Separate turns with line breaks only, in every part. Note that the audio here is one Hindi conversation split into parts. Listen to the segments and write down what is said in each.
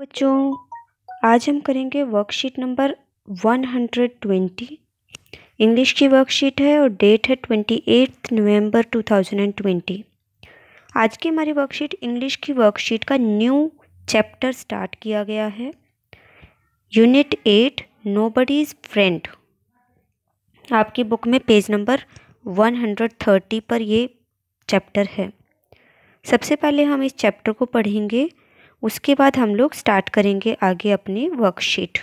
बच्चों आज हम करेंगे वर्कशीट नंबर 120 इंग्लिश की वर्कशीट है और डेट है 28 नवंबर 2020 आज की हमारी वर्कशीट इंग्लिश की वर्कशीट का न्यू चैप्टर स्टार्ट किया गया है unit eight no buddies friend आपकी बुक में पेज नंबर 130 पर ये चैप्टर है सबसे पहले हम इस चैप्टर को पढ़ेंगे उसके बाद हम लोग स्टार्ट करेंगे आगे अपनी वर्कशीट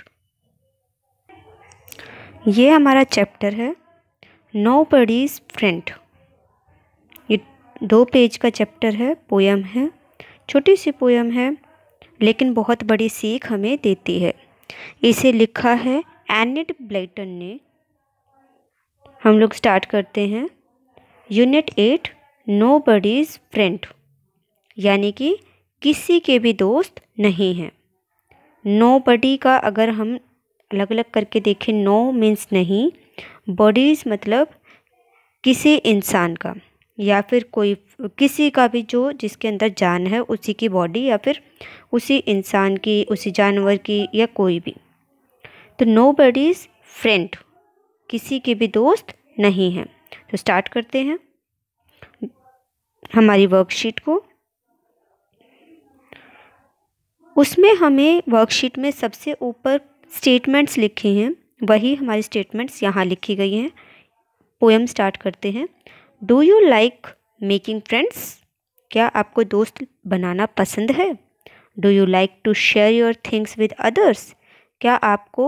ये हमारा चैप्टर है नो बडीज फ्रेंड ये दो पेज का चैप्टर है पोयम है छोटी सी पोयम है लेकिन बहुत बड़ी सीख हमें देती है इसे लिखा है एनिड ब्लेटन ने हम लोग स्टार्ट करते हैं unit eight no buddies friend यानी कि किसी के भी दोस्त नहीं हैं नो बडी का अगर हम अलग अलग करके देखें नो मीन्स नहीं बॉडीज़ मतलब किसी इंसान का या फिर कोई किसी का भी जो जिसके अंदर जान है उसी की बॉडी या फिर उसी इंसान की उसी जानवर की या कोई भी तो नो बडीज़ फ्रेंड किसी के भी दोस्त नहीं हैं तो स्टार्ट करते हैं हमारी वर्कशीट को उसमें हमें वर्कशीट में सबसे ऊपर स्टेटमेंट्स लिखे हैं वही हमारी स्टेटमेंट्स यहाँ लिखी गई हैं पोएम स्टार्ट करते हैं do you like making friends क्या आपको दोस्त बनाना पसंद है do you like to share your things with others क्या आपको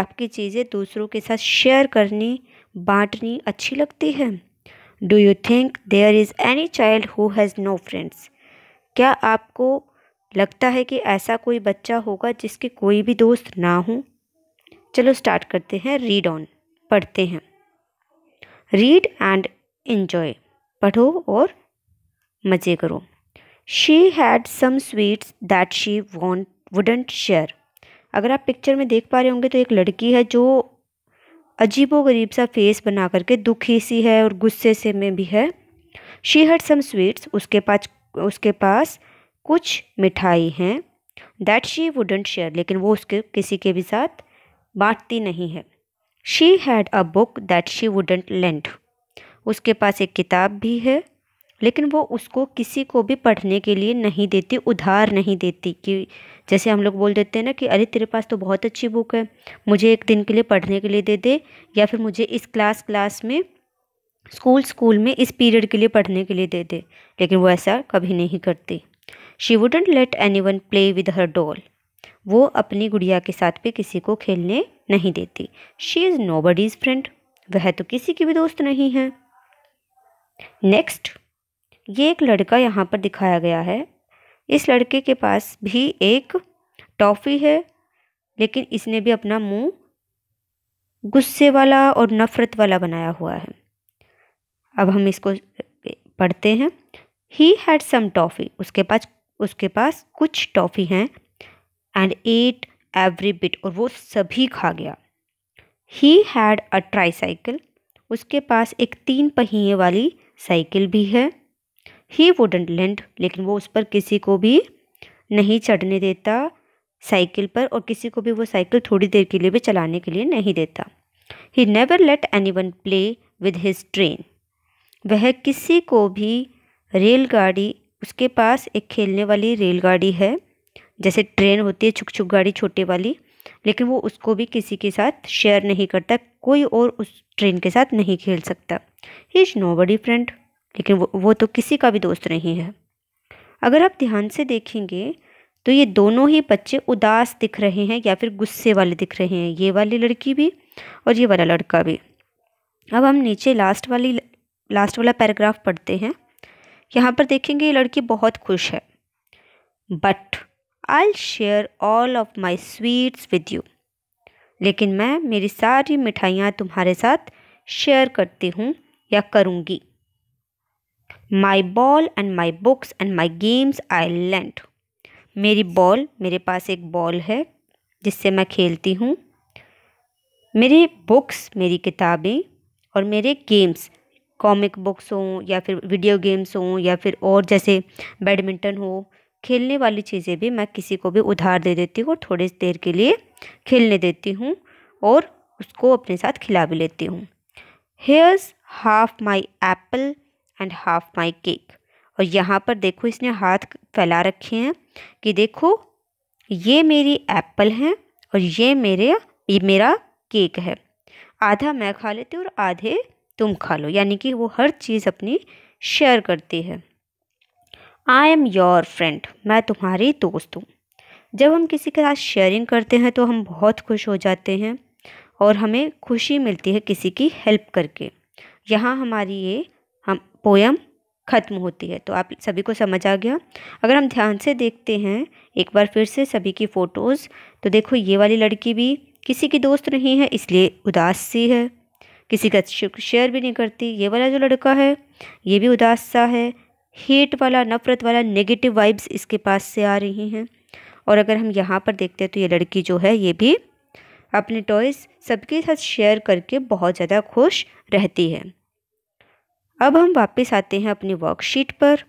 आपकी चीज़ें दूसरों के साथ शेयर करनी बांटनी अच्छी लगती है do you think there is any child who has no friends क्या आपको लगता है कि ऐसा कोई बच्चा होगा जिसके कोई भी दोस्त ना हो चलो स्टार्ट करते हैं रीड ऑन पढ़ते हैं रीड एंड इन्जॉय पढ़ो और मज़े करो she had some sweets that she want wouldn't share अगर आप पिक्चर में देख पा रहे होंगे तो एक लड़की है जो अजीबो गरीब सा फेस बना करके दुखी सी है और गुस्से से में भी है शी हैड सम स्वीट्स उसके पास उसके पास कुछ मिठाई हैं दैट शी वुडेंट शेयर लेकिन वो उसके किसी के भी साथ बांटती नहीं है she had a book that she wouldn't lent उसके पास एक किताब भी है लेकिन वो उसको किसी को भी पढ़ने के लिए नहीं देती उधार नहीं देती कि जैसे हम लोग बोल देते हैं ना कि अरे तेरे पास तो बहुत अच्छी बुक है मुझे एक दिन के लिए पढ़ने के लिए दे दे या फिर मुझे इस क्लास क्लास में स्कूल स्कूल में इस पीरियड के लिए पढ़ने के लिए दे दे लेकिन वो ऐसा कभी नहीं करती she wouldn't let anyone play with her doll वो अपनी गुड़िया के साथ भी किसी को खेलने नहीं देती she is no buddies friend वह तो किसी की भी दोस्त नहीं है नेक्स्ट ये एक लड़का यहाँ पर दिखाया गया है इस लड़के के पास भी एक टॉफ़ी है लेकिन इसने भी अपना मुंह गुस्से वाला और नफ़रत वाला बनाया हुआ है अब हम इसको पढ़ते हैं ही हैड सम टॉफ़ी उसके पास उसके पास कुछ टॉफ़ी हैं एंड एट एवरी बिट और वो सभी खा गया he had a tricycle उसके पास एक तीन पहिए वाली साइकिल भी है ही वुडेंट लेंड लेकिन वो उस पर किसी को भी नहीं चढ़ने देता साइकिल पर और किसी को भी वो साइकिल थोड़ी देर के लिए भी चलाने के लिए नहीं देता he never let anyone play with his train वह किसी को भी रेलगाड़ी उसके पास एक खेलने वाली रेलगाड़ी है जैसे ट्रेन होती है छुक छुक गाड़ी छोटे वाली लेकिन वो उसको भी किसी के साथ शेयर नहीं करता कोई और उस ट्रेन के साथ नहीं खेल सकता he is no buddy friend लेकिन वो वो तो किसी का भी दोस्त नहीं है अगर आप ध्यान से देखेंगे तो ये दोनों ही बच्चे उदास दिख रहे हैं या फिर गुस्से वाले दिख रहे हैं ये वाली लड़की भी और ये वाला लड़का भी अब हम नीचे लास्ट वाली लास्ट वाला पैराग्राफ पढ़ते हैं यहाँ पर देखेंगे ये लड़की बहुत खुश है but I share all of my sweets with you लेकिन मैं मेरी सारी मिठाइयाँ तुम्हारे साथ शेयर करती हूँ या करूँगी my ball and my books and my games I lent मेरी बॉल मेरे पास एक बॉल है जिससे मैं खेलती हूँ मेरी बुक्स मेरी किताबें और मेरे गेम्स कॉमिक बुक्स हों या फिर वीडियो गेम्स हों या फिर और जैसे बैडमिंटन हो खेलने वाली चीज़ें भी मैं किसी को भी उधार दे देती हूँ थोड़ी देर के लिए खेलने देती हूँ और उसको अपने साथ खिला भी लेती हूँ here's half my apple and half my cake और यहाँ पर देखो इसने हाथ फैला रखे हैं कि देखो ये मेरी एप्पल है और ये मेरे ये मेरा केक है आधा मैं खा लेती हूँ और आधे तुम खा लो यानी कि वो हर चीज़ अपनी शेयर करती है आई एम योर फ्रेंड मैं तुम्हारी दोस्त हूँ जब हम किसी के साथ शेयरिंग करते हैं तो हम बहुत खुश हो जाते हैं और हमें खुशी मिलती है किसी की हेल्प करके यहाँ हमारी ये हम पोयम ख़त्म होती है तो आप सभी को समझ आ गया अगर हम ध्यान से देखते हैं एक बार फिर से सभी की फ़ोटोज़ तो देखो ये वाली लड़की भी किसी की दोस्त नहीं है इसलिए उदास सी है किसी का शेयर भी नहीं करती ये वाला जो लड़का है ये भी उदास सा है हेट वाला नफ़रत वाला नेगेटिव वाइब्स इसके पास से आ रही हैं और अगर हम यहाँ पर देखते हैं तो ये लड़की जो है ये भी अपने टॉयज़ सबके साथ शेयर करके बहुत ज़्यादा खुश रहती है अब हम वापस आते हैं अपनी वर्कशीट पर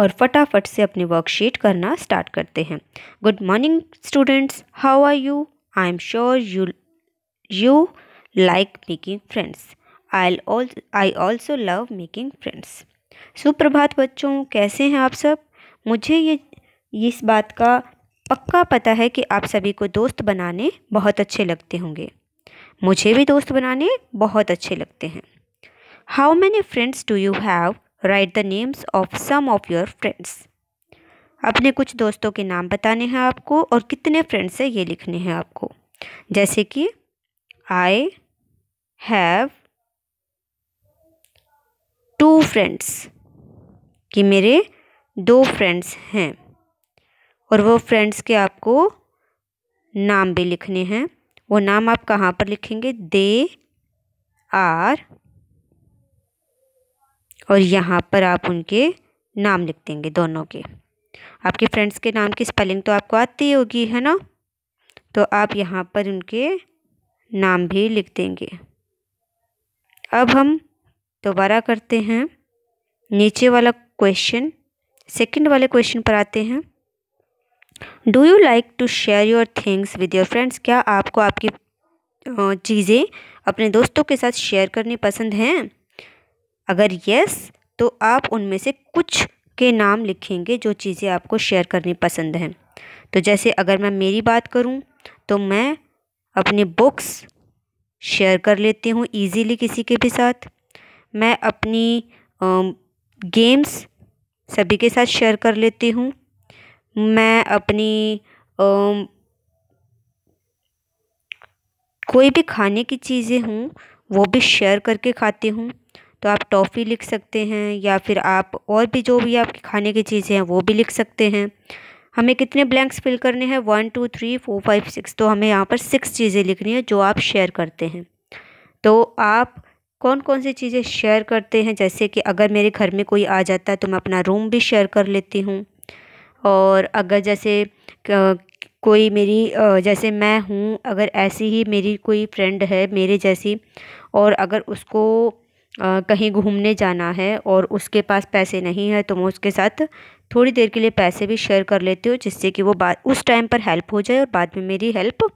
और फटाफट से अपनी वर्कशीट करना स्टार्ट करते हैं good morning students how are you I am sure you you like making friends. I'll also I also love making friends. सुप्रभात बच्चों कैसे हैं आप सब मुझे ये इस बात का पक्का पता है कि आप सभी को दोस्त बनाने बहुत अच्छे लगते होंगे मुझे भी दोस्त बनाने बहुत अच्छे लगते हैं how many friends do you have write the names of some of your friends अपने कुछ दोस्तों के नाम बताने हैं आपको और कितने फ्रेंड्स हैं ये लिखने हैं आपको जैसे कि I have two friends कि मेरे दो फ्रेंड्स हैं और वो फ्रेंड्स के आपको नाम भी लिखने हैं वो नाम आप कहाँ पर लिखेंगे दे आर और यहाँ पर आप उनके नाम लिख देंगे दोनों के आपके फ्रेंड्स के नाम की स्पेलिंग तो आपको आती होगी है ना तो आप यहाँ पर उनके नाम भी लिख देंगे अब हम दोबारा करते हैं नीचे वाला क्वेश्चन सेकंड वाले क्वेश्चन पर आते हैं do you like to share your things with your friends क्या आपको आपकी चीज़ें अपने दोस्तों के साथ शेयर करनी पसंद हैं अगर यस तो आप उनमें से कुछ के नाम लिखेंगे जो चीज़ें आपको शेयर करनी पसंद हैं तो जैसे अगर मैं मेरी बात करूं तो मैं अपनी बुक्स शेयर कर लेती हूँ ईज़िली किसी के भी साथ मैं अपनी गेम्स सभी के साथ शेयर कर लेती हूँ मैं अपनी कोई भी खाने की चीज़ें हूँ वो भी शेयर करके खाती हूँ तो आप टॉफ़ी लिख सकते हैं या फिर आप और भी जो भी आपके खाने की चीज़ें हैं वो भी लिख सकते हैं हमें कितने ब्लैंक्स फिल करने हैं one two three four five six तो हमें यहाँ पर सिक्स चीज़ें लिखनी है जो आप शेयर करते हैं तो आप कौन कौन सी चीज़ें शेयर करते हैं जैसे कि अगर मेरे घर में कोई आ जाता है तो मैं अपना रूम भी शेयर कर लेती हूँ और अगर जैसे कोई मेरी जैसे मैं हूँ अगर ऐसी ही मेरी कोई फ्रेंड है मेरे जैसी और अगर उसको कहीं घूमने जाना है और उसके पास पैसे नहीं है तो मैं उसके साथ थोड़ी देर के लिए पैसे भी शेयर कर लेते हो जिससे कि वो बात उस टाइम पर हेल्प हो जाए और बाद में मेरी हेल्प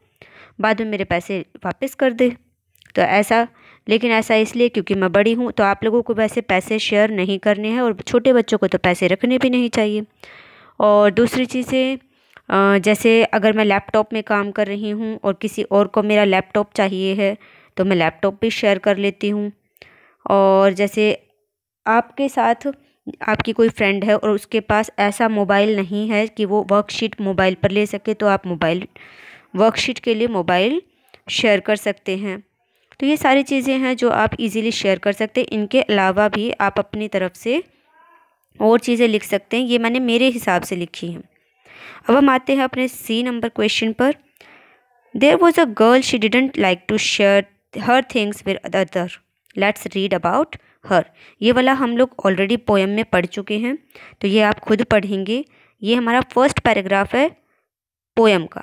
बाद में मेरे पैसे वापस कर दे तो ऐसा लेकिन ऐसा इसलिए क्योंकि मैं बड़ी हूँ तो आप लोगों को वैसे पैसे शेयर नहीं करने हैं और छोटे बच्चों को तो पैसे रखने भी नहीं चाहिए और दूसरी चीज़ें जैसे अगर मैं लैपटॉप में काम कर रही हूँ और किसी और को मेरा लैपटॉप चाहिए है तो मैं लैपटॉप भी शेयर कर लेती हूँ और जैसे आपके साथ आपकी कोई फ्रेंड है और उसके पास ऐसा मोबाइल नहीं है कि वो वर्कशीट मोबाइल पर ले सके तो आप मोबाइल वर्कशीट के लिए मोबाइल शेयर कर सकते हैं तो ये सारी चीज़ें हैं जो आप इजीली शेयर कर सकते हैं इनके अलावा भी आप अपनी तरफ से और चीज़ें लिख सकते हैं ये मैंने मेरे हिसाब से लिखी हैं अब हम आते हैं अपने सी नंबर क्वेश्चन पर there was a girl she didn't like to share her things with other let's read about her ये वाला हम लोग ऑलरेडी पोएम में पढ़ चुके हैं तो ये आप खुद पढ़ेंगे ये हमारा फर्स्ट पैराग्राफ है पोएम का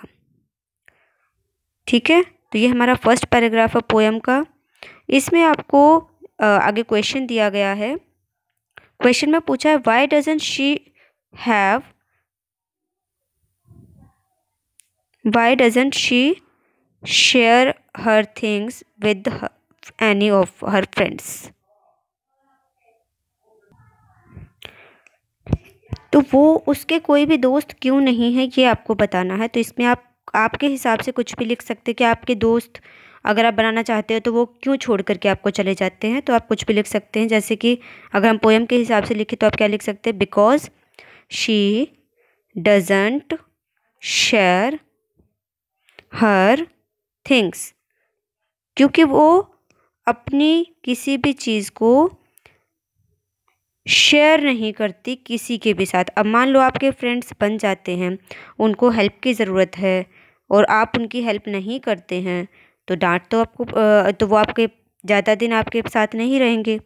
ठीक है तो ये हमारा फर्स्ट पैराग्राफ है पोएम का इसमें आपको आगे क्वेश्चन दिया गया है क्वेश्चन में पूछा है why doesn't she have why doesn't she share her things with any of her friends तो वो उसके कोई भी दोस्त क्यों नहीं है ये आपको बताना है तो इसमें आप आपके हिसाब से कुछ भी लिख सकते कि आपके दोस्त अगर आप बनाना चाहते हो तो वो क्यों छोड़ करके आपको चले जाते हैं तो आप कुछ भी लिख सकते हैं जैसे कि अगर हम पोएम के हिसाब से लिखें तो आप क्या लिख सकते हैं because she doesn't share her things क्योंकि वो अपनी किसी भी चीज़ को शेयर नहीं करती किसी के भी साथ अब मान लो आपके फ्रेंड्स बन जाते हैं उनको हेल्प की ज़रूरत है और आप उनकी हेल्प नहीं करते हैं तो डांट तो आपको तो वो आपके ज़्यादा दिन आपके साथ नहीं रहेंगे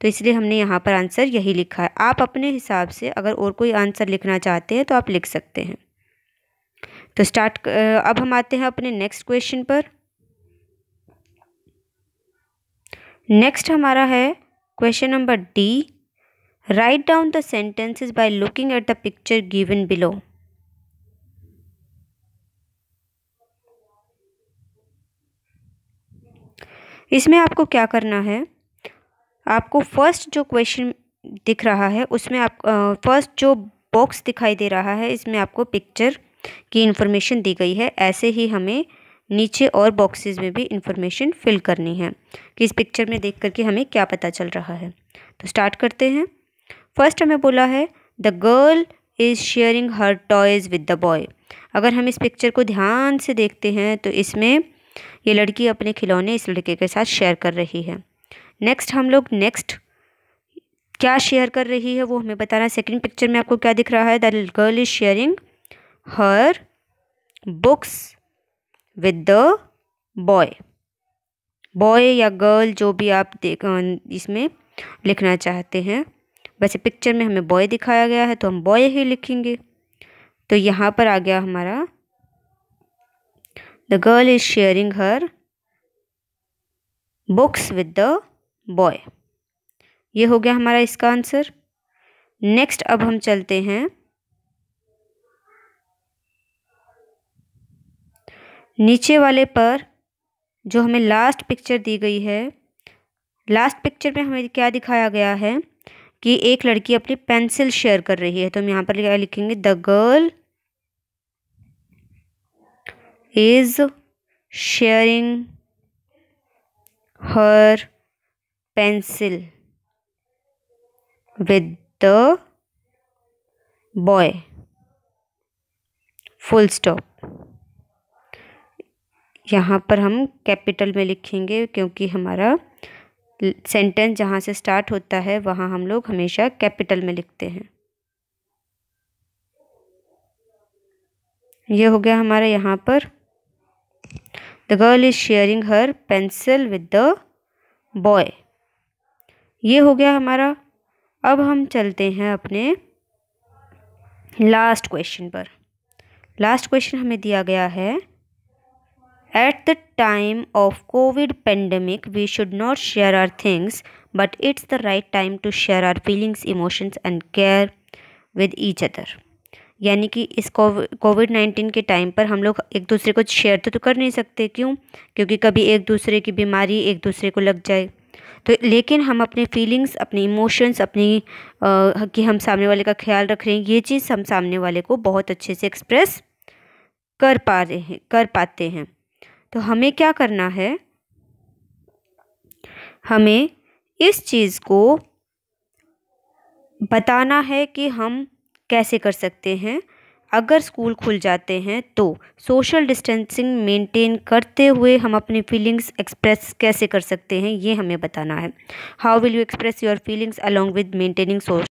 तो इसलिए हमने यहाँ पर आंसर यही लिखा है आप अपने हिसाब से अगर और कोई आंसर लिखना चाहते हैं तो आप लिख सकते हैं तो स्टार्ट अब हम आते हैं अपने नेक्स्ट क्वेश्चन पर नेक्स्ट हमारा है question number D Write down the sentences by looking at the picture given below. इसमें आपको क्या करना है आपको फर्स्ट जो क्वेश्चन दिख रहा है उसमें आप फर्स्ट जो बॉक्स दिखाई दे रहा है इसमें आपको पिक्चर की इन्फॉर्मेशन दी गई है ऐसे ही हमें नीचे और बॉक्सेस में भी इन्फॉर्मेशन फिल करनी है कि इस पिक्चर में देख करके हमें क्या पता चल रहा है तो स्टार्ट करते हैं फर्स्ट हमें बोला है the girl is sharing her toys with the boy अगर हम इस पिक्चर को ध्यान से देखते हैं तो इसमें ये लड़की अपने खिलौने इस लड़के के साथ शेयर कर रही है नेक्स्ट हम लोग नेक्स्ट क्या शेयर कर रही है वो हमें बताना सेकेंड पिक्चर में आपको क्या दिख रहा है the girl is sharing her books with the boy boy या गर्ल जो भी आप देख इसमें लिखना चाहते हैं वैसे पिक्चर में हमें बॉय दिखाया गया है तो हम बॉय ही लिखेंगे तो यहाँ पर आ गया हमारा the girl is sharing her books with the boy ये हो गया हमारा इसका आंसर नेक्स्ट अब हम चलते हैं नीचे वाले पर जो हमें लास्ट पिक्चर दी गई है लास्ट पिक्चर में हमें क्या दिखाया गया है कि एक लड़की अपनी पेंसिल शेयर कर रही है तो हम यहाँ पर क्या लिखेंगे the girl is sharing her pencil with the boy full stop यहाँ पर हम कैपिटल में लिखेंगे क्योंकि हमारा सेंटेंस जहाँ से स्टार्ट होता है वहाँ हम लोग हमेशा कैपिटल में लिखते हैं ये हो गया हमारा यहाँ पर the girl is sharing her pencil with the boy ये हो गया हमारा अब हम चलते हैं अपने लास्ट क्वेश्चन पर लास्ट क्वेश्चन हमें दिया गया है at the time of Covid pandemic we should not share our things but it's the right time to share our feelings emotions and care with each other यानी कि इस कोविड नाइन्टीन के टाइम पर हम लोग एक दूसरे को शेयर तो, तो कर नहीं सकते क्यों क्योंकि कभी एक दूसरे की बीमारी एक दूसरे को लग जाए तो लेकिन हम अपने फीलिंग्स अपने इमोशंस अपनी आ, कि हम सामने वाले का ख्याल रख रहे हैं ये चीज़ हम सामने वाले को बहुत अच्छे से एक्सप्रेस कर पा रहे हैं कर पाते हैं तो हमें क्या करना है हमें इस चीज़ को बताना है कि हम कैसे कर सकते हैं अगर स्कूल खुल जाते हैं तो सोशल डिस्टेंसिंग मेंटेन करते हुए हम अपनी फीलिंग्स एक्सप्रेस कैसे कर सकते हैं ये हमें बताना है how will you express your feelings along with maintaining social